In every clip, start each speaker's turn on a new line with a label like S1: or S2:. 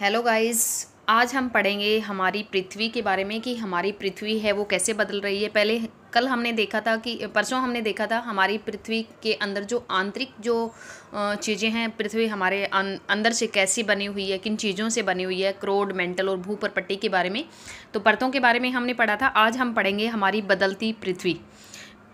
S1: hello guys आज हम पढ़ेंगे हमारी पृथ्वी के बारे में कि हमारी पृथ्वी है वो कैसे बदल रही है पहले कल हमने देखा था कि परसों हमने देखा था हमारी पृथ्वी के अंदर जो आंतरिक जो चीज़ें हैं पृथ्वी हमारे अं, अंदर से कैसी बनी हुई है किन चीज़ों से बनी हुई है क्रोड मेंटल और पट्टी के बारे में तो परतों के बारे में हमने पढ़ा था आज हम पढ़ेंगे हमारी बदलती पृथ्वी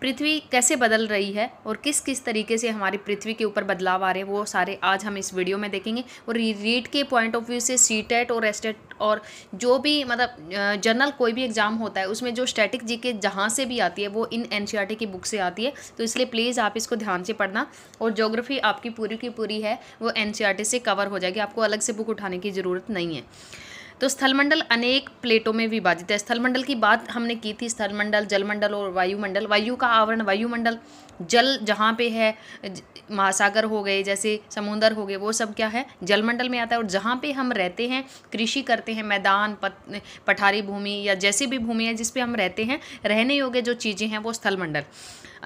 S1: पृथ्वी कैसे बदल रही है और किस किस तरीके से हमारी पृथ्वी के ऊपर बदलाव आ रहे हैं वो सारे आज हम इस वीडियो में देखेंगे और रीड के पॉइंट ऑफ व्यू से सी टेट e और एस्टेट e और जो भी मतलब जनरल कोई भी एग्ज़ाम होता है उसमें जो स्टैटिक जी के जहाँ से भी आती है वो इन एन e की बुक से आती है तो इसलिए प्लीज़ आप इसको ध्यान से पढ़ना और जोग्राफी आपकी पूरी की पूरी है वो एन से कवर हो जाएगी आपको अलग से बुक उठाने की ज़रूरत नहीं है तो स्थलमंडल अनेक प्लेटों में विभाजित है स्थलमंडल की बात हमने की थी स्थलमंडल जलमंडल और वायुमंडल वायु का आवरण वायुमंडल जल जहाँ पे है महासागर हो गए जैसे समुंदर हो गए वो सब क्या है जलमंडल में आता है और जहाँ पे हम रहते हैं कृषि करते हैं मैदान पत, पठारी भूमि या जैसी भी भूमि है जिसपे हम रहते हैं रहने योग्य जो चीज़ें हैं वो स्थलमंडल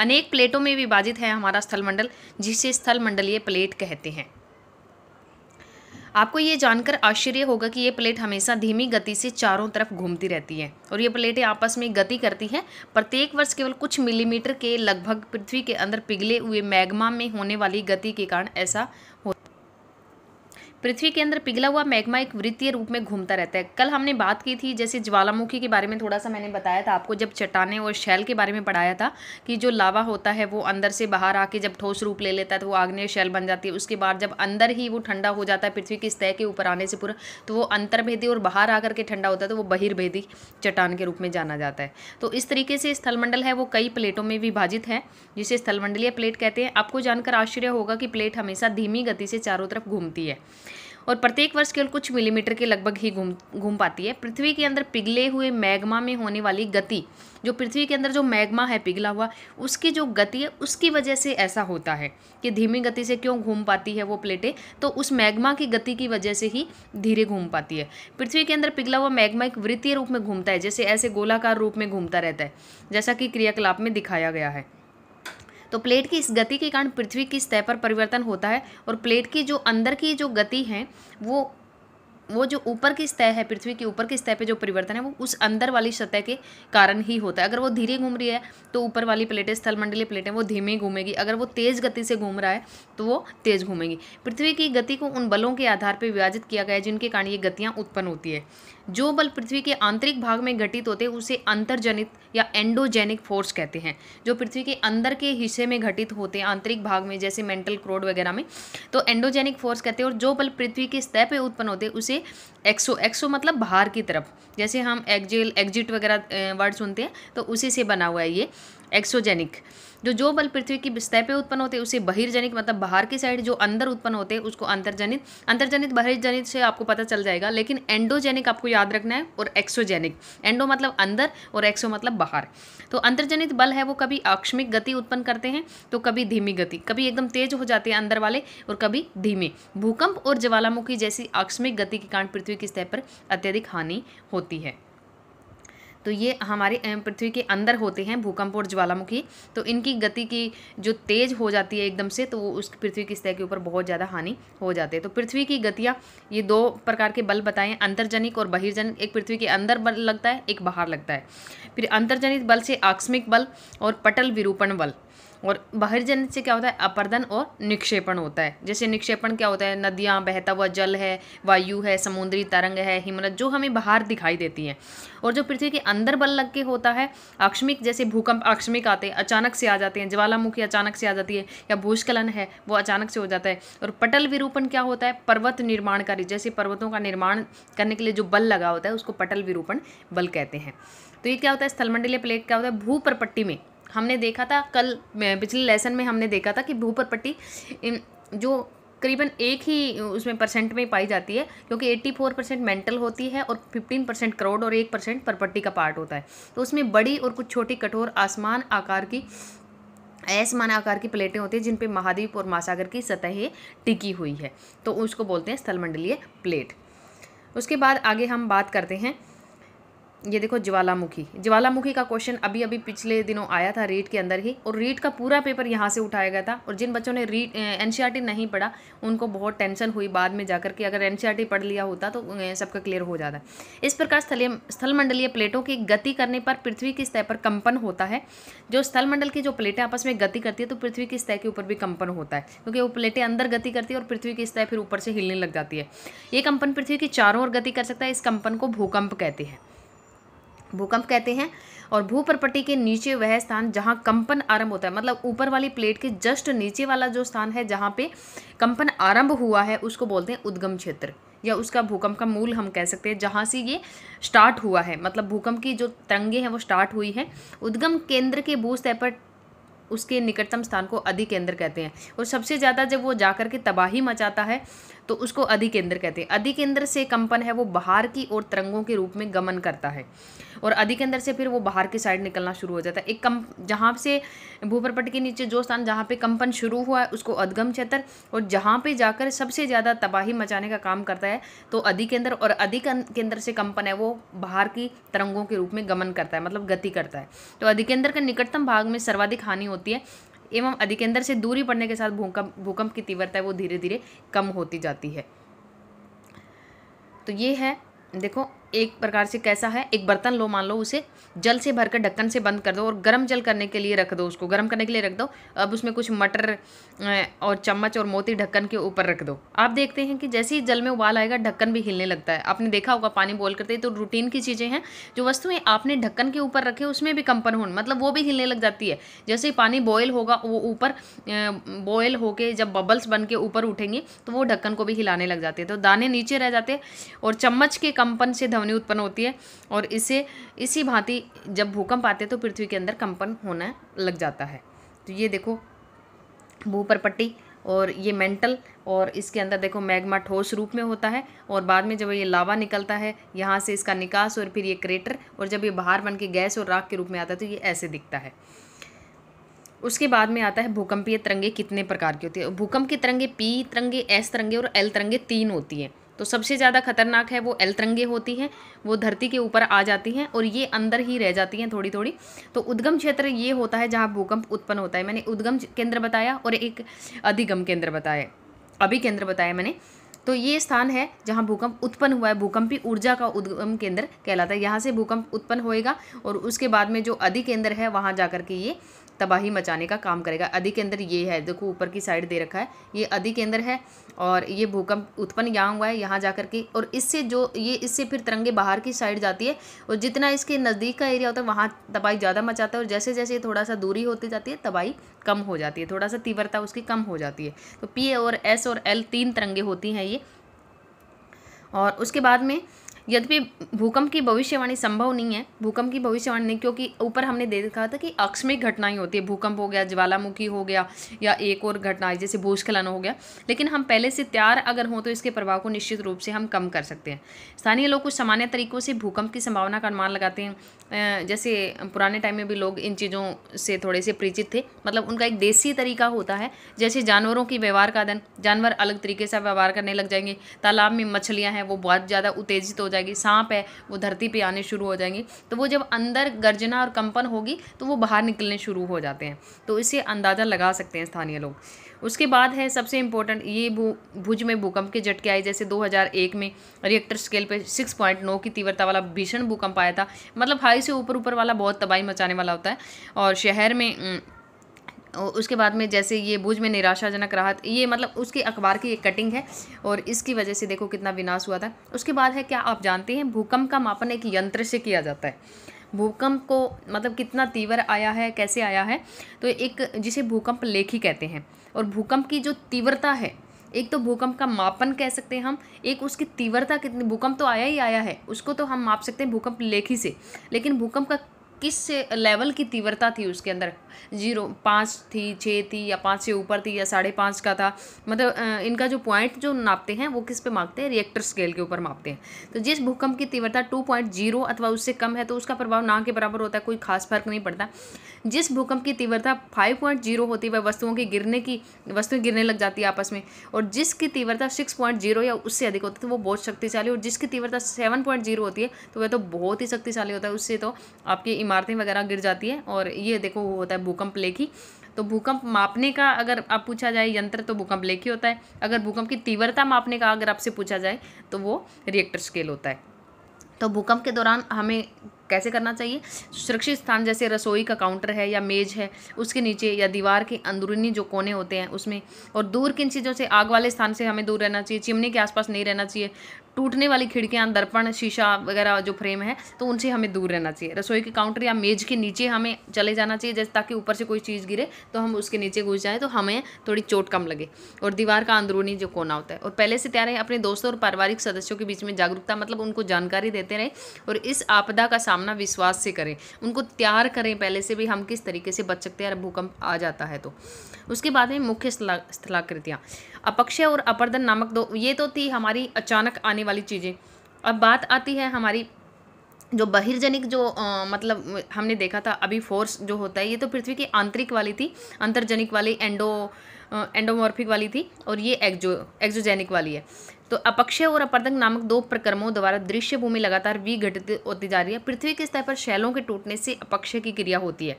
S1: अनेक प्लेटों में विभाजित है हमारा स्थलमंडल जिसे स्थलमंडलीय प्लेट कहते हैं आपको ये जानकर आश्चर्य होगा कि ये प्लेट हमेशा धीमी गति से चारों तरफ घूमती रहती है और ये प्लेटें आपस में गति करती हैं प्रत्येक वर्ष केवल कुछ मिलीमीटर के लगभग पृथ्वी के अंदर पिघले हुए मैग्मा में होने वाली गति के कारण ऐसा हो पृथ्वी के अंदर पिघला हुआ मैग्मा एक वृत्तीय रूप में घूमता रहता है कल हमने बात की थी जैसे ज्वालामुखी के बारे में थोड़ा सा मैंने बताया था आपको जब चट्टाने और शैल के बारे में पढ़ाया था कि जो लावा होता है वो अंदर से बाहर आके जब ठोस रूप ले लेता है तो वो आग्नेय शैल बन जाती है उसके बाद जब अंदर ही वो ठंडा हो जाता है पृथ्वी की सतह के ऊपर आने से पूरा तो वो अंतर्भेदी और बाहर आकर के ठंडा होता है तो वो बहिर्भेदी चट्टान के रूप में जाना जाता है तो इस तरीके से स्थलमंडल है वो कई प्लेटों में विभाजित है जिसे स्थलमंडलीय प्लेट कहते हैं आपको जानकर आश्चर्य होगा कि प्लेट हमेशा धीमी गति से चारों तरफ घूमती है और प्रत्येक वर्ष केवल कुछ मिलीमीटर के लगभग ही घूम घूम पाती है पृथ्वी के अंदर पिघले हुए मैग्मा में होने वाली गति जो पृथ्वी के अंदर जो मैग्मा है पिघला हुआ उसकी जो गति है उसकी वजह से ऐसा होता है कि धीमी गति से क्यों घूम पाती है वो प्लेटें तो उस मैग्मा की गति की वजह से ही धीरे घूम पाती है पृथ्वी के अंदर पिघला हुआ मैग्मा एक वृत्तीय रूप में घूमता है जैसे ऐसे गोलाकार रूप में घूमता रहता है जैसा कि क्रियाकलाप में दिखाया गया है तो प्लेट की इस गति के कारण पृथ्वी की सतह पर परिवर्तन होता है और प्लेट की जो अंदर की जो गति है वो वो जो ऊपर की सतह है पृथ्वी के ऊपर की सतह पे जो परिवर्तन है वो उस अंदर वाली सतह के कारण ही होता है अगर वो धीरे घूम रही है तो ऊपर वाली प्लेटें स्थलमंडलीय प्लेटें वो धीमे घूमेगी अगर वो तेज़ गति से घूम रहा है तो वो तेज़ घूमेगी पृथ्वी की गति को उन बलों के आधार पर विभाजित किया गया है जिनके कारण ये गतियाँ उत्पन्न होती है जो बल पृथ्वी के आंतरिक भाग में घटित होते हैं उसे अंतर्जनित या एंडोजेनिक फोर्स कहते हैं जो पृथ्वी के अंदर के हिस्से में घटित होते हैं आंतरिक भाग में जैसे मेंटल क्रोड वगैरह में तो एंडोजेनिक फोर्स कहते हैं और जो बल पृथ्वी के स्तर पर उत्पन्न होते हैं उसे से एक्सो एक्सो मतलब बाहर की तरफ जैसे हम एग्जिल एग्जिट वगैरह वर्ड सुनते हैं तो उसी से बना हुआ है ये एक्सोजेनिक जो जो बल पृथ्वी की बिस्तह पे उत्पन्न होते हैं उसे बहिर्जनिक मतलब बाहर की साइड जो अंदर उत्पन्न होते हैं उसको अंतर्जनित अंतर्जनित बहिर्जनित से आपको पता चल जाएगा लेकिन एंडोजेनिक आपको याद रखना है और एक्सोजेनिक एंडो मतलब अंदर और एक्सो मतलब बाहर तो अंतर्जनित बल है वो कभी आकस्मिक गति उत्पन्न करते हैं तो कभी धीमी गति कभी एकदम तेज हो जाते हैं अंदर वाले और कभी धीमे भूकंप और ज्वालामुखी जैसी आकस्मिक गति के कारण पृथ्वी की स्तर पर अत्यधिक हानि होती है तो ये हमारे पृथ्वी के अंदर होते हैं भूकंप और ज्वालामुखी तो इनकी गति की जो तेज़ हो जाती है एकदम से तो वो उस पृथ्वी की सतह के ऊपर बहुत ज़्यादा हानि हो जाती है तो पृथ्वी की गतियाँ ये दो प्रकार के बल बताएँ अंतर्जनिक और बहिर्जनिक एक पृथ्वी के अंदर बल लगता है एक बाहर लगता है फिर अंतर्जनित बल से आकस्मिक बल और पटल विरूपण बल और बाहर जनित से क्या होता है अपर्दन और निक्षेपण होता है जैसे निक्षेपण क्या होता है नदियाँ बहता हुआ जल है वायु है समुद्री तरंग है हिमनद जो हमें बाहर दिखाई देती है और जो पृथ्वी के अंदर बल लग के होता है आकस्मिक जैसे भूकंप आकस्मिक आते हैं अचानक से आ जाते हैं ज्वालामुखी अचानक से आ जाती है या भूस्खलन है वो अचानक से हो जाता है और पटल विरूपण क्या होता है पर्वत निर्माणकारी जैसे पर्वतों का निर्माण करने के लिए जो बल लगा होता है उसको पटल विरूपण बल कहते हैं तो ये क्या होता है स्थलमंडलीय प्लेट क्या होता है भू में हमने देखा था कल पिछले लेसन में हमने देखा था कि भूपर पट्टी जो करीबन एक ही उसमें परसेंट में पाई जाती है क्योंकि 84 परसेंट मेंटल होती है और 15 परसेंट करोड़ और एक परसेंट परपट्टी का पार्ट होता है तो उसमें बड़ी और कुछ छोटी कठोर आसमान आकार की आसमान आकार की प्लेटें होती हैं जिन पे महाद्वीप और महासागर की सतहें टिकी हुई है तो उसको बोलते हैं स्थलमंडलीय प्लेट उसके बाद आगे हम बात करते हैं ये देखो ज्वालामुखी ज्वालामुखी का क्वेश्चन अभी अभी पिछले दिनों आया था रीट के अंदर ही और रीट का पूरा पेपर यहाँ से उठाया गया था और जिन बच्चों ने रीट एन नहीं पढ़ा उनको बहुत टेंशन हुई बाद में जाकर के अगर एन पढ़ लिया होता तो सबका क्लियर हो जाता इस प्रकार स्थलीय स्थलमंडलीय प्लेटों की गति करने पर पृथ्वी की स्तर पर कंपन होता है जो स्थलमंडल की जो प्लेटें आपस में गति करती है तो पृथ्वी की स्तर के ऊपर भी कंपन होता है क्योंकि वो प्लेटें अंदर गति करती है और पृथ्वी की स्तर फिर ऊपर से हिलने लग जाती है ये कंपन पृथ्वी की चारों ओर गति कर सकता है इस कंपन को भूकंप कहते हैं भूकंप कहते हैं और भूपरपटी के नीचे वह स्थान जहाँ कंपन आरंभ होता है मतलब ऊपर वाली प्लेट के जस्ट नीचे वाला जो स्थान है जहाँ पे कंपन आरंभ हुआ है उसको बोलते हैं उद्गम क्षेत्र या उसका भूकंप का मूल हम कह सकते हैं जहाँ से ये स्टार्ट हुआ है मतलब भूकंप की जो तरंगे हैं वो स्टार्ट हुई है उद्गम केंद्र के स्तर पर उसके निकटतम स्थान को अधिकेंद्र कहते हैं और सबसे ज़्यादा जब वो जाकर के तबाही मचाता है तो उसको अधिकेंद्र कहते हैं अधिकेंद्र से कंपन है वो बाहर की ओर तरंगों के रूप में गमन करता है और अधिकेंद्र से फिर वो बाहर की साइड निकलना शुरू हो जाता है एक कम जहाँ से भूपरपट के नीचे जो स्थान जहाँ पे कंपन शुरू हुआ है उसको अधगम क्षेत्र और जहाँ पे जाकर सबसे ज़्यादा तबाही मचाने का काम करता है तो अधिकेंद्र और अधिक केंद्र से कंपन है वो बाहर की तरंगों के रूप में गमन करता है मतलब गति करता है तो अधिकेंद्र के निकटतम भाग में सर्वाधिक हानि होती है एवं अधिकेंद्र से दूरी पड़ने के साथ भूकंप भूकंप की तीव्रता है वो धीरे धीरे कम होती जाती है तो ये है देखो एक प्रकार से कैसा है एक बर्तन लो मान लो उसे जल से भरकर ढक्कन से बंद कर दो और गर्म जल करने के लिए रख दो उसको गर्म करने के लिए रख दो अब उसमें कुछ मटर और चम्मच और मोती ढक्कन के ऊपर रख दो आप देखते हैं कि जैसे ही जल में उबाल आएगा ढक्कन भी हिलने लगता है आपने देखा होगा पानी बॉयल करते तो रूटीन की चीज़ें हैं जो वस्तुएँ आपने ढक्कन के ऊपर रखे उसमें भी कंपन होने मतलब वो भी हिलने लग जाती है जैसे ही पानी बॉयल होगा वो ऊपर बॉयल होके जब बबल्स बन के ऊपर उठेंगे तो वो ढक्कन को भी हिलाने लग जाते हैं तो दाने नीचे रह जाते हैं और चम्मच के कंपन से ध्वनि उत्पन्न होती है और इसे इसी भांति जब भूकंप आते हैं तो पृथ्वी के अंदर कंपन होना लग जाता है तो ये देखो भूपरपट्टी और ये मेंटल और इसके अंदर देखो मैग्मा ठोस रूप में होता है और बाद में जब ये लावा निकलता है यहाँ से इसका निकास और फिर ये क्रेटर और जब ये बाहर बन के गैस और राख के रूप में आता है तो ये ऐसे दिखता है उसके बाद में आता है भूकंपीय तिरंगे कितने प्रकार की होती है भूकंप की तिरंगे पी तरंगे एस तिरंगे और एल तिरंगे तीन होती हैं तो सबसे ज़्यादा खतरनाक है वो एलतरंगे होती हैं वो धरती के ऊपर आ जाती हैं और ये अंदर ही रह जाती हैं थोड़ी थोड़ी तो उद्गम क्षेत्र ये होता है जहाँ भूकंप उत्पन्न होता है मैंने उद्गम केंद्र बताया और एक अधिगम केंद्र बताया अभी केंद्र बताया मैंने तो ये स्थान है जहाँ भूकंप उत्पन्न हुआ है भूकंपी ऊर्जा का उद्गम केंद्र कहलाता है यहाँ से भूकंप उत्पन्न होएगा और उसके बाद में जो अधिकेंद्र है वहाँ जा के ये तबाही मचाने का काम करेगा अधि के अंदर ये है देखो ऊपर की साइड दे रखा है ये अधि के अंदर है और ये भूकंप उत्पन्न यहाँ हुआ है यहाँ जा के और इससे जो ये इससे फिर तिरंगे बाहर की साइड जाती है और जितना इसके नज़दीक का एरिया होता है वहाँ तबाही ज़्यादा मचाता है और जैसे जैसे ये थोड़ा सा दूरी होती जाती है तबाही कम हो जाती है थोड़ा सा तीव्रता उसकी कम हो जाती है तो पी और एस और एल तीन तिरंगे होती हैं ये और उसके बाद में यद्यपि भूकंप की भविष्यवाणी संभव नहीं है भूकंप की भविष्यवाणी नहीं क्योंकि ऊपर हमने देखा था कि आकस्मिक घटनाएं होती है भूकंप हो गया ज्वालामुखी हो गया या एक और घटना जैसे भूस्खलन हो गया लेकिन हम पहले से तैयार अगर हों तो इसके प्रभाव को निश्चित रूप से हम कम कर सकते हैं स्थानीय लोग कुछ सामान्य तरीकों से भूकंप की संभावना का अनुमान लगाते हैं जैसे पुराने टाइम में भी लोग इन चीज़ों से थोड़े से परिचित थे मतलब उनका एक देसी तरीका होता है जैसे जानवरों की व्यवहार का दिन जानवर अलग तरीके से व्यवहार करने लग जाएंगे तालाब में मछलियाँ हैं वो बहुत ज़्यादा उत्तेजित हो जाएगी सांप है वो धरती पे आने शुरू हो जाएंगी तो वो जब अंदर गर्जना और कंपन होगी तो वो बाहर निकलने शुरू हो जाते हैं तो इसे अंदाज़ा लगा सकते हैं स्थानीय लोग उसके बाद है सबसे इम्पोर्टेंट ये भू भुज में भूकंप के झटके आए जैसे 2001 में रिएक्टर स्केल पे 6.9 की तीव्रता वाला भीषण भूकंप आया था मतलब हाई से ऊपर ऊपर वाला बहुत तबाही मचाने वाला होता है और शहर में उसके बाद में जैसे ये भुज में निराशाजनक राहत ये मतलब उसके अखबार की एक कटिंग है और इसकी वजह से देखो कितना विनाश हुआ था उसके बाद है क्या आप जानते हैं भूकंप का मापन एक यंत्र से किया जाता है भूकंप को मतलब कितना तीव्र आया है कैसे आया है तो एक जिसे भूकंप लेखी कहते हैं और भूकंप की जो तीव्रता है एक तो भूकंप का मापन कह सकते हैं हम एक उसकी तीव्रता कितनी भूकंप तो आया ही आया है उसको तो हम माप सकते हैं भूकंप लेखी से लेकिन भूकंप का किस लेवल की तीव्रता थी उसके अंदर जीरो पाँच थी छः थी या पाँच से ऊपर थी या साढ़े पाँच का था मतलब इनका जो पॉइंट जो नापते हैं वो किस पे मापते हैं रिएक्टर स्केल के ऊपर मापते हैं तो जिस भूकंप की तीव्रता टू पॉइंट जीरो अथवा उससे कम है तो उसका प्रभाव ना के बराबर होता है कोई खास फर्क नहीं पड़ता जिस भूकंप की तीव्रता फाइव पॉइंट जीरो होती है वह वस्तुओं की गिरने की वस्तुएं गिरने लग जाती है आपस में और जिसकी तीव्रता सिक्स पॉइंट जीरो या उससे अधिक होती है तो वो बहुत शक्तिशाली और जिसकी तीव्रता सेवन पॉइंट जीरो होती है तो वह तो बहुत ही शक्तिशाली होता है उससे तो आपकी इमारत इमारतें वगैरह गिर जाती है और ये देखो वो होता है भूकंप लेखी तो भूकंप मापने का अगर आप पूछा जाए यंत्र तो भूकंप लेखी होता है अगर भूकंप की तीव्रता मापने का अगर आपसे पूछा जाए तो वो रिएक्टर स्केल होता है तो भूकंप के दौरान हमें कैसे करना चाहिए सुरक्षित स्थान जैसे रसोई का काउंटर है या मेज है उसके नीचे या दीवार के अंदरूनी जो कोने होते हैं उसमें और दूर किन चीज़ों से आग वाले स्थान से हमें दूर रहना चाहिए चिमनी के आसपास नहीं रहना चाहिए टूटने वाली खिड़कियाँ दर्पण शीशा वगैरह जो फ्रेम है तो उनसे हमें दूर रहना चाहिए रसोई के काउंटर या मेज़ के नीचे हमें चले जाना चाहिए जैसे ताकि ऊपर से कोई चीज़ गिरे तो हम उसके नीचे घुस जाएँ तो हमें थोड़ी चोट कम लगे और दीवार का अंदरूनी जो कोना होता है और पहले से तैयार है अपने दोस्तों और पारिवारिक सदस्यों के बीच में जागरूकता मतलब उनको जानकारी देते रहें और इस आपदा का सामना विश्वास से करें उनको तैयार करें पहले से भी हम किस तरीके से बच सकते हैं भूकंप आ जाता है तो उसके बाद में मुख्य स्थलाकृतियाँ अपक्षय और अपर्दन नामक दो ये तो थी हमारी अचानक आने वाली चीज़ें अब बात आती है हमारी जो बहिर्जनिक जो आ, मतलब हमने देखा था अभी फोर्स जो होता है ये तो पृथ्वी की आंतरिक वाली थी अंतर्जनिक वाली एंडो एंडोमॉर्फिक वाली थी और ये एक्जो एक्जोजेनिक वाली है तो अपक्षय और अपरदंग नामक दो प्रक्रमों द्वारा दृश्य भूमि लगातार विघटित होती जा रही है पृथ्वी के स्तर पर शैलों के टूटने से अपक्षय की क्रिया होती है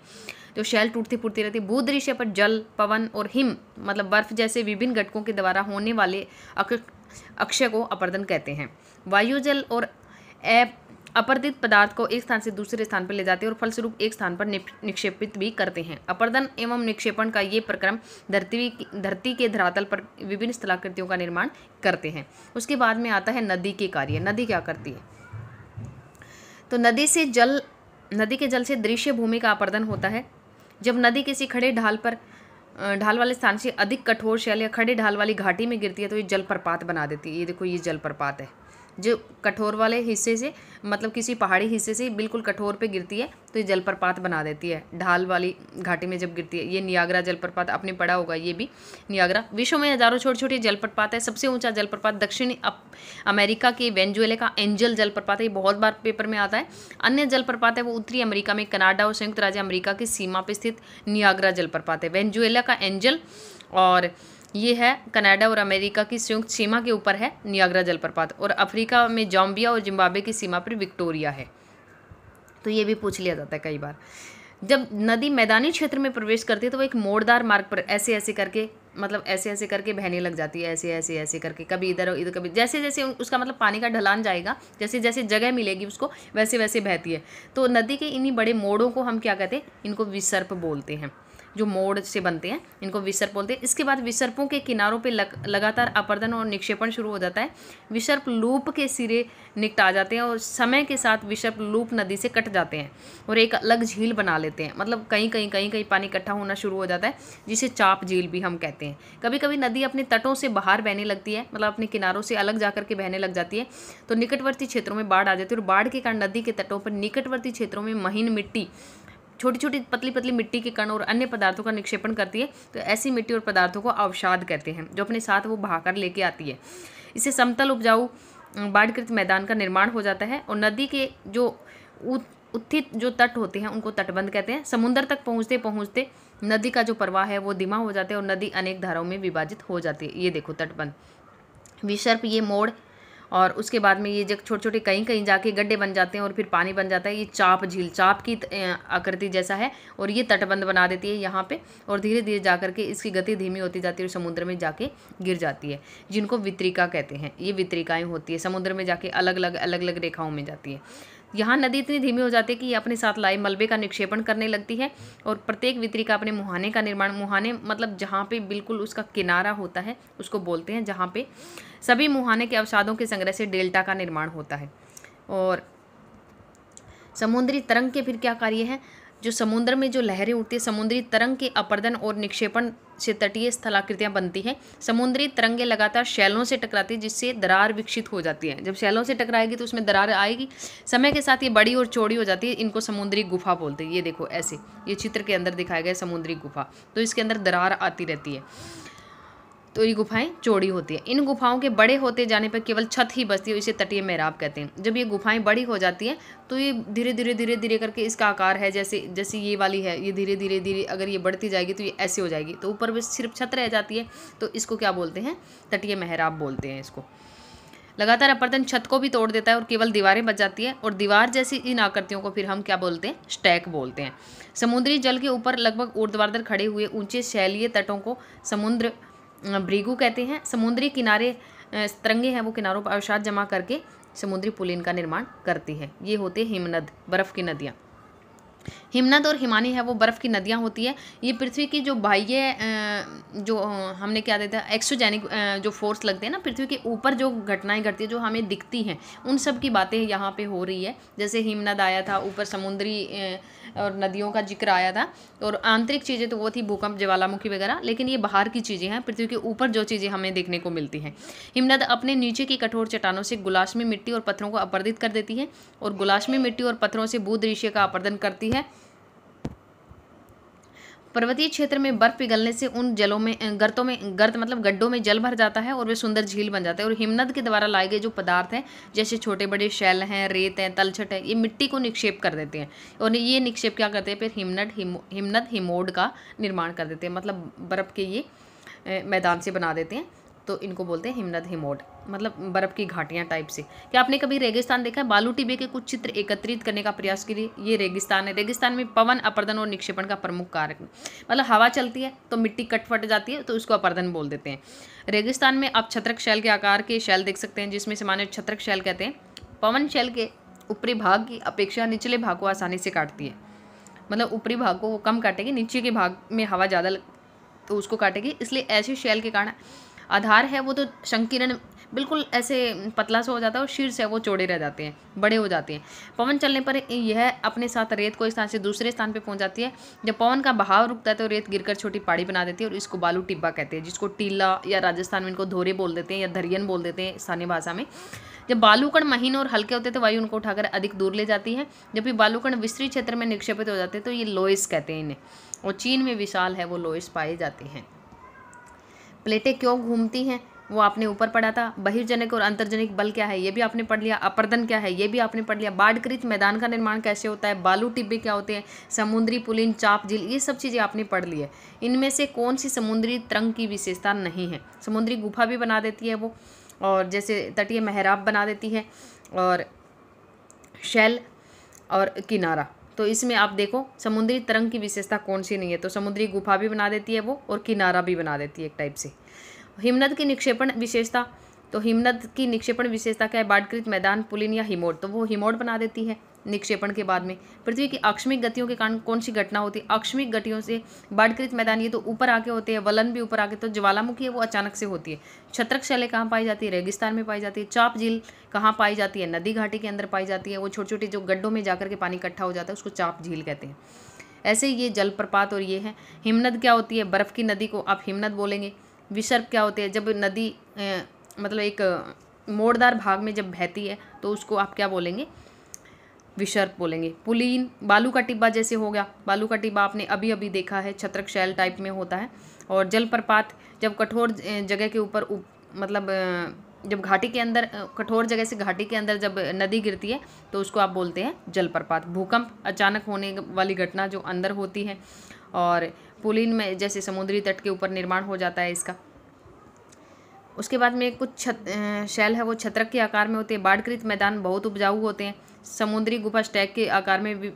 S1: जो शैल टूटती फूटती रहती है भूदृश्य पर जल पवन और हिम मतलब बर्फ जैसे विभिन्न घटकों के द्वारा होने वाले अक्षय को अपर्दन कहते हैं वायुजल और अपर्दित पदार्थ को एक स्थान से दूसरे स्थान पर ले जाते हैं और फलस्वरूप एक स्थान पर निक्षेपित भी करते हैं अपर्दन एवं निक्षेपण का ये प्रक्रम धरती धरती के धरातल पर विभिन्न स्थलाकृतियों का निर्माण करते हैं उसके बाद में आता है नदी के कार्य नदी क्या करती है तो नदी से जल नदी के जल से दृश्य भूमि का अपर्दन होता है जब नदी किसी खड़े ढाल पर ढाल वाले स्थान से अधिक कठोर शैल या खड़े ढाल वाली घाटी में गिरती है तो ये जलप्रपात बना देती है ये देखो ये जलप्रपात है जो कठोर वाले हिस्से से मतलब किसी पहाड़ी हिस्से से बिल्कुल कठोर पे गिरती है तो ये जलप्रपात बना देती है ढाल वाली घाटी में जब गिरती है ये नियाग्रा जलप्रपात आपने पढ़ा होगा ये भी नियाग्रा विश्व में हज़ारों छोटे छोटे जलप्रपात है सबसे ऊंचा जलप्रपात दक्षिण अमेरिका के वेंजुएले का एंजल जलप्रपात है ये बहुत बार पेपर में आता है अन्य जलप्रपात है वो उत्तरी अमेरिका में कनाडा और संयुक्त राज्य अमेरिका की सीमा पर स्थित नियाग्रा जलप्रपात है वेंजुएला का एंजल और ये है कनाडा और अमेरिका की संयुक्त सीमा के ऊपर है नियाग्रा जलप्रपात और अफ्रीका में जॉम्बिया और जिम्बाब्वे की सीमा पर विक्टोरिया है तो ये भी पूछ लिया जाता है कई बार जब नदी मैदानी क्षेत्र में प्रवेश करती है तो वो एक मोड़दार मार्ग पर ऐसे ऐसे करके मतलब ऐसे ऐसे करके बहने लग जाती है ऐसे ऐसे ऐसे करके कभी इधर इधर कभी जैसे जैसे उसका मतलब पानी का ढलान जाएगा जैसे जैसे जगह मिलेगी उसको वैसे वैसे बहती है तो नदी के इन्हीं बड़े मोड़ों को हम क्या कहते हैं इनको विसर्प बोलते हैं जो मोड़ से बनते हैं इनको विसर्प बोलते हैं इसके बाद विसर्पों के किनारों पर लग, लगातार अपर्दन और निक्षेपण शुरू हो जाता है विसर्प लूप के सिरे निकट आ जाते हैं और समय के साथ विसर्प लूप नदी से कट जाते हैं और एक अलग झील बना लेते हैं मतलब कहीं कहीं कहीं कहीं पानी इकट्ठा होना शुरू हो जाता है जिसे चाप झील भी हम कहते हैं कभी कभी नदी अपने तटों से बाहर बहने लगती है मतलब अपने किनारों से अलग जा के बहने लग जाती है तो निकटवर्ती क्षेत्रों में बाढ़ आ जाती है और बाढ़ के कारण नदी के तटों पर निकटवर्ती क्षेत्रों में महीन मिट्टी छोटी छोटी पतली पतली मिट्टी के कण और अन्य पदार्थों का निक्षेपण करती है तो ऐसी मिट्टी और पदार्थों को अवसाद कहते हैं जो अपने साथ वो बहाकर लेके आती है इससे समतल उपजाऊ बाढ़कृत मैदान का निर्माण हो जाता है और नदी के जो उत्थित जो तट होते हैं उनको तटबंध कहते हैं समुद्र तक पहुँचते पहुँचते नदी का जो प्रवाह है वो धीमा हो जाता है और नदी अनेक धाराओं में विभाजित हो जाती है ये देखो तटबंध विसर्प ये मोड़ और उसके बाद में ये जब छोटे छोटे कहीं कहीं जाके गड्ढे बन जाते हैं और फिर पानी बन जाता है ये चाप झील चाप की आकृति जैसा है और ये तटबंध बना देती है यहाँ पे और धीरे धीरे जा करके इसकी गति धीमी होती जाती है और समुद्र में जाके गिर जाती है जिनको वितरिका कहते हैं ये वितरिकाएँ होती है समुद्र में जाके अलग अलग अलग अलग रेखाओं में जाती है यहाँ नदी इतनी धीमी हो जाती है कि ये अपने साथ लाए मलबे का निक्षेपण करने लगती है और प्रत्येक वितरिका अपने मुहाने का निर्माण मुहाने मतलब जहाँ पे बिल्कुल उसका किनारा होता है उसको बोलते हैं जहाँ पे सभी मुहाने के अवसादों के संग्रह से डेल्टा का निर्माण होता है और समुद्री तरंग के फिर क्या कार्य है जो समुद्र में जो लहरें उठती है समुद्री तरंग के अपर्दन और निक्षेपण से तटीय स्थलाकृतियाँ बनती हैं समुद्री तरंगे लगातार शैलों से टकराती है जिससे दरार विकसित हो जाती है जब शैलों से टकराएगी तो उसमें दरार आएगी समय के साथ ये बड़ी और चौड़ी हो जाती है इनको समुद्री गुफा बोलते हैं ये देखो ऐसे ये चित्र के अंदर दिखाया गया समुद्री गुफा तो इसके अंदर दरार आती रहती है तो ये गुफाएं चौड़ी होती है इन गुफाओं के बड़े होते जाने पर केवल छत ही बचती है इसे तटीय मेहराब कहते हैं जब ये गुफाएं बड़ी हो जाती हैं तो ये धीरे धीरे धीरे धीरे करके इसका आकार है जैसे जैसे ये वाली है ये धीरे धीरे धीरे अगर ये बढ़ती जाएगी तो ये ऐसी हो जाएगी तो ऊपर बस सिर्फ छत रह जाती है तो इसको क्या बोलते हैं तटीय मेहराब बोलते हैं इसको लगातार अपर्तन छत को भी तोड़ देता है और केवल दीवारें बच जाती है और दीवार जैसी इन आकृतियों को फिर हम क्या बोलते हैं स्टैक बोलते हैं समुद्री जल के ऊपर लगभग ऊर्ध्वाधर खड़े हुए ऊंचे शैलीय तटों को समुद्र ब्रिगू कहते हैं समुद्री किनारे तरंगे हैं वो किनारों पर अवसाद जमा करके समुद्री पुलिन का निर्माण करती है ये होते हिमनद बर्फ़ की नदियाँ हिमनद और हिमानी है वो बर्फ़ की नदियाँ होती है ये पृथ्वी की जो बाह्य जो हमने क्या देता है एक्सोजेनिक जो फोर्स लगते हैं ना पृथ्वी के ऊपर जो घटनाएं घटती है जो हमें दिखती हैं उन सब की बातें यहाँ पे हो रही है जैसे हिमनद आया था ऊपर समुद्री और नदियों का जिक्र आया था और आंतरिक चीज़ें तो वो थी भूकंप ज्वालामुखी वगैरह लेकिन ये बाहर की चीज़ें हैं पृथ्वी के ऊपर जो चीज़ें हमें देखने को मिलती हैं हिमनद अपने नीचे की कठोर चट्टानों से गुलाश में मिट्टी और पत्थरों को अपर्दित कर देती है और गुलाश में मिट्टी और पत्थरों से भूदृश्य का अपर्दन करती है है पर्वतीय क्षेत्र में बर्फ पिघलने से उन जलों में गर्तों में गर्त मतलब गड्ढों में जल भर जाता है और वे सुंदर झील बन जाते हैं और हिमनद के द्वारा लाए गए जो पदार्थ हैं जैसे छोटे बड़े शैल हैं रेत हैं तलछट है ये मिट्टी को निक्षेप कर देते हैं और ये निक्षेप क्या करते हैं फिर हिमनद हिम हिमनद हिमोड का निर्माण कर देते हैं मतलब बर्फ़ के ये मैदान से बना देते हैं तो इनको बोलते हैं हिमनद हिमोड मतलब बर्फ़ की घाटियाँ टाइप से क्या आपने कभी रेगिस्तान देखा है बालू टिबे के कुछ चित्र एकत्रित करने का प्रयास के लिए ये रेगिस्तान है रेगिस्तान में पवन अपर्दन और निक्षेपण का प्रमुख कारक मतलब हवा चलती है तो मिट्टी कटफट जाती है तो उसको अपर्दन बोल देते हैं रेगिस्तान में आप छत्रक शैल के आकार के शैल देख सकते हैं जिसमें सामान्य छत्रक शैल कहते हैं पवन शैल के ऊपरी भाग की अपेक्षा निचले भाग को आसानी से काटती है मतलब ऊपरी भाग को वो कम काटेगी नीचे के भाग में हवा ज़्यादा तो उसको काटेगी इसलिए ऐसे शैल के कारण आधार है वो तो संकीर्ण बिल्कुल ऐसे पतला सा हो जाता है और शीर्ष है वो चौड़े रह जाते हैं बड़े हो जाते हैं पवन चलने पर यह अपने साथ रेत को स्थान से दूसरे स्थान पर पहुँच जाती है जब पवन का बहाव रुकता है तो रेत गिर छोटी पहाड़ी बना देती है और इसको बालू टिब्बा कहते हैं जिसको टीला या राजस्थान में इनको धोरे बोल देते हैं या धरियन बोल देते हैं स्थानीय भाषा में जब बालूकण महीन और हल्के होते हैं तो वायु उनको उठाकर अधिक दूर ले जाती है जबकि बालूकण विस्तृत क्षेत्र में निक्षेपित हो जाते हैं तो ये लोइस कहते हैं इन्हें और चीन में विशाल है वो लोइस पाए जाते हैं प्लेटें क्यों घूमती हैं वो आपने ऊपर पढ़ा था बहिर्जनक और अंतर्जनिक बल क्या है ये भी आपने पढ़ लिया अपर्दन क्या है ये भी आपने पढ़ लिया बाढ़कृत मैदान का निर्माण कैसे होता है बालू टिब्बे क्या होते हैं समुद्री पुलिन चाप झील ये सब चीज़ें आपने पढ़ ली है इनमें से कौन सी समुद्री तरंग की विशेषता नहीं है समुद्री गुफा भी बना देती है वो और जैसे तटीय मेहराब बना देती है और शैल और किनारा तो इसमें आप देखो समुद्री तरंग की विशेषता कौन सी नहीं है तो समुद्री गुफा भी बना देती है वो और किनारा भी बना देती है एक टाइप से हिमनद की निक्षेपण विशेषता तो हिमनद की निक्षेपण विशेषता क्या है बाढ़कृत मैदान पुलिन या हिमोड तो वो हिमोड बना देती है निक्षेपण के बाद में पृथ्वी की अक्षमिक गतियों के कारण कौन सी घटना होती है अक्षमिक गतियों से बाढ़कृत मैदान ये तो ऊपर आके होते हैं वलन भी ऊपर आके तो ज्वालामुखी है वो अचानक से होती है छत्रक शैले कहाँ पाई जाती है रेगिस्तान में पाई जाती है चाप झील कहाँ पाई जाती है नदी घाटी के अंदर पाई जाती है वो छोटे छोटे जो गड्ढों में जाकर के पानी इकट्ठा हो जाता है उसको चाप झील कहते हैं ऐसे ये जलप्रपात और ये है हिमनद क्या होती है बर्फ़ की नदी को आप हिमनद बोलेंगे विसर्प क्या होते हैं जब नदी मतलब एक मोड़दार भाग में जब बहती है तो उसको आप क्या बोलेंगे विसर्प बोलेंगे पुलीन बालू का टिब्बा जैसे हो गया बालू का टिब्बा आपने अभी अभी देखा है छत्रक शैल टाइप में होता है और जलप्रपात जब कठोर जगह के ऊपर उप, मतलब जब घाटी के अंदर कठोर जगह से घाटी के अंदर जब नदी गिरती है तो उसको आप बोलते हैं जलप्रपात भूकंप अचानक होने वाली घटना जो अंदर होती है और पुलिन में जैसे समुद्री तट के ऊपर निर्माण हो जाता है इसका उसके बाद में कुछ छत शैल है वो छतरक के आकार में होते हैं बाढ़कृत मैदान बहुत उपजाऊ होते हैं समुद्री गुफा स्टैग के आकार में भी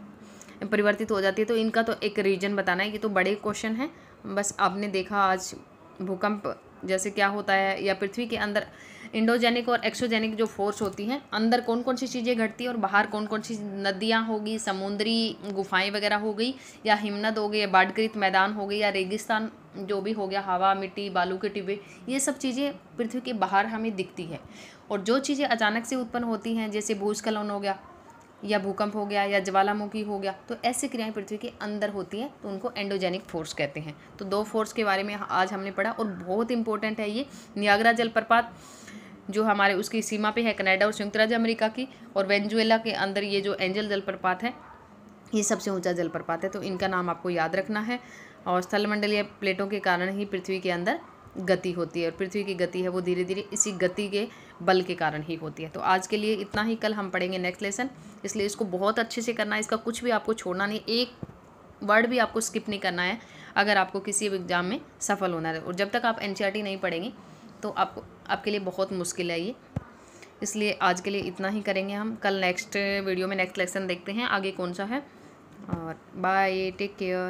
S1: परिवर्तित हो जाती है तो इनका तो एक रीजन बताना है ये तो बड़े क्वेश्चन हैं बस आपने देखा आज भूकंप जैसे क्या होता है या पृथ्वी के अंदर इंडोजेनिक और एक्सोजेनिक जो फोर्स होती हैं अंदर कौन कौन सी चीज़ें घटती हैं और बाहर कौन कौन सी नदियाँ होगी समुद्री गुफाएँ वगैरह हो गई या हिमनद हो गई या बाढ़कृत मैदान हो गई या रेगिस्तान जो भी हो गया हवा मिट्टी बालू के टिब्बे ये सब चीज़ें पृथ्वी के बाहर हमें दिखती है और जो चीज़ें अचानक से उत्पन्न होती हैं जैसे भूस्खलन हो गया या भूकंप हो गया या ज्वालामुखी हो गया तो ऐसी क्रियाएं पृथ्वी के अंदर होती हैं तो उनको एंडोजेनिक फोर्स कहते हैं तो दो फोर्स के बारे में आज हमने पढ़ा और बहुत इंपॉर्टेंट है ये नियागरा जलप्रपात जो हमारे उसकी सीमा पे है कनाडा और संयुक्त राज्य अमेरिका की और वेंजुएला के अंदर ये जो एंजल जलप्रपात है ये सबसे ऊंचा जलप्रपात है तो इनका नाम आपको याद रखना है और स्थलमंडलीय प्लेटों के कारण ही पृथ्वी के अंदर गति होती है और पृथ्वी की गति है वो धीरे धीरे इसी गति के बल के कारण ही होती है तो आज के लिए इतना ही कल हम पढ़ेंगे नेक्स्ट लेसन इसलिए इसको बहुत अच्छे से करना है इसका कुछ भी आपको छोड़ना नहीं एक वर्ड भी आपको स्किप नहीं करना है अगर आपको किसी एग्ज़ाम में सफल होना है और जब तक आप एन e नहीं पढ़ेंगे तो आपको आपके लिए बहुत मुश्किल है ये इसलिए आज के लिए इतना ही करेंगे हम कल नेक्स्ट वीडियो में नेक्स्ट लेसन देखते हैं आगे कौन सा है और बाय टेक केयर